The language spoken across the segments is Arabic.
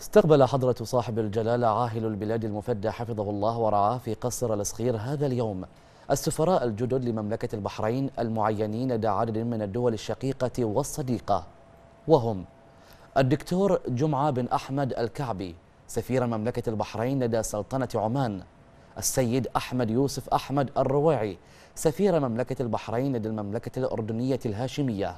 استقبل حضرة صاحب الجلالة عاهل البلاد المفدى حفظه الله ورعاه في قصر الصغير هذا اليوم السفراء الجدد لمملكة البحرين المعينين لدى عدد من الدول الشقيقة والصديقة وهم الدكتور جمعة بن أحمد الكعبي سفير مملكة البحرين لدى سلطنة عمان السيد أحمد يوسف أحمد الرواعي سفير مملكة البحرين لدى المملكة الأردنية الهاشمية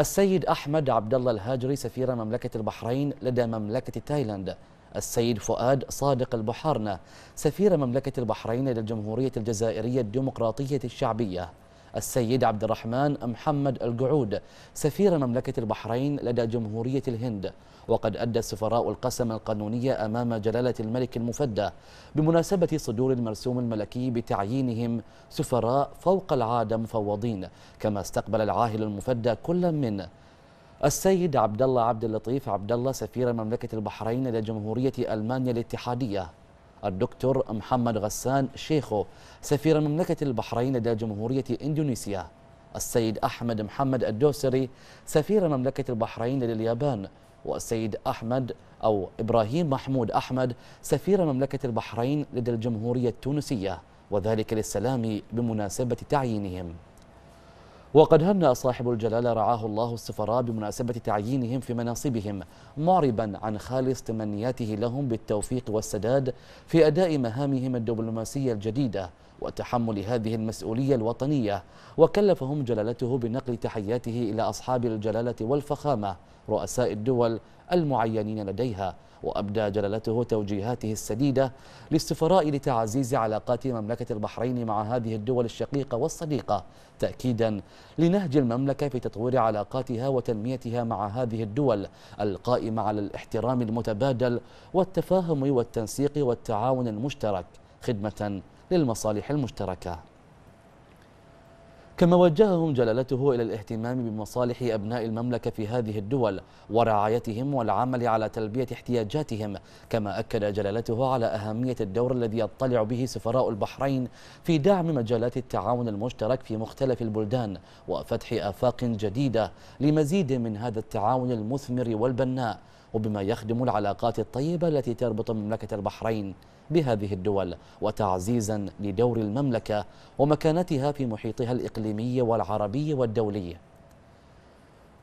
السيد أحمد عبد الله الهاجري سفير مملكة البحرين لدى مملكة تايلاند السيد فؤاد صادق البحارنة سفير مملكة البحرين لدى الجمهورية الجزائرية الديمقراطية الشعبية السيد عبد الرحمن محمد القعود سفير مملكة البحرين لدى جمهورية الهند وقد أدى السفراء القسم القانوني أمام جلالة الملك المفدى بمناسبة صدور المرسوم الملكي بتعيينهم سفراء فوق العادة مفوضين كما استقبل العاهل المفدى كل من السيد عبد الله عبد اللطيف عبد الله سفير مملكة البحرين لجمهورية ألمانيا الاتحادية الدكتور محمد غسان شيخو سفير مملكة البحرين لدى جمهورية إندونيسيا السيد أحمد محمد الدوسري سفير مملكة البحرين لدى اليابان والسيد أحمد أو إبراهيم محمود أحمد سفير مملكة البحرين لدى الجمهورية التونسية وذلك للسلام بمناسبة تعيينهم وقد هنأ صاحب الجلالة رعاه الله السفراء بمناسبة تعيينهم في مناصبهم معربا عن خالص تمنياته لهم بالتوفيق والسداد في أداء مهامهم الدبلوماسية الجديدة وتحمل هذه المسؤولية الوطنية وكلفهم جلالته بنقل تحياته إلى أصحاب الجلالة والفخامة رؤساء الدول المعينين لديها وأبدى جلالته توجيهاته السديدة للسفراء لتعزيز علاقات مملكة البحرين مع هذه الدول الشقيقة والصديقة تأكيدا لنهج المملكة في تطوير علاقاتها وتنميتها مع هذه الدول القائمة على الاحترام المتبادل والتفاهم والتنسيق والتعاون المشترك خدمة للمصالح المشتركة كما وجههم جلالته إلى الاهتمام بمصالح أبناء المملكة في هذه الدول ورعايتهم والعمل على تلبية احتياجاتهم كما أكد جلالته على أهمية الدور الذي يطلع به سفراء البحرين في دعم مجالات التعاون المشترك في مختلف البلدان وفتح آفاق جديدة لمزيد من هذا التعاون المثمر والبناء وبما يخدم العلاقات الطيبة التي تربط مملكة البحرين بهذه الدول وتعزيزا لدور المملكة ومكانتها في محيطها الإقليمي والعربي والدولي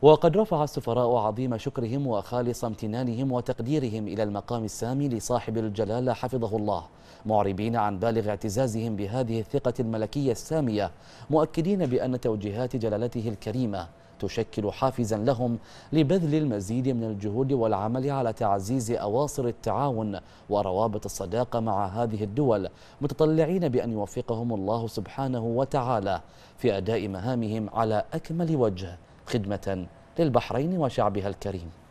وقد رفع السفراء عظيم شكرهم وخالص امتنانهم وتقديرهم إلى المقام السامي لصاحب الجلالة حفظه الله معربين عن بالغ اعتزازهم بهذه الثقة الملكية السامية مؤكدين بأن توجيهات جلالته الكريمة تشكل حافزا لهم لبذل المزيد من الجهود والعمل على تعزيز أواصر التعاون وروابط الصداقة مع هذه الدول متطلعين بأن يوفقهم الله سبحانه وتعالى في أداء مهامهم على أكمل وجه خدمة للبحرين وشعبها الكريم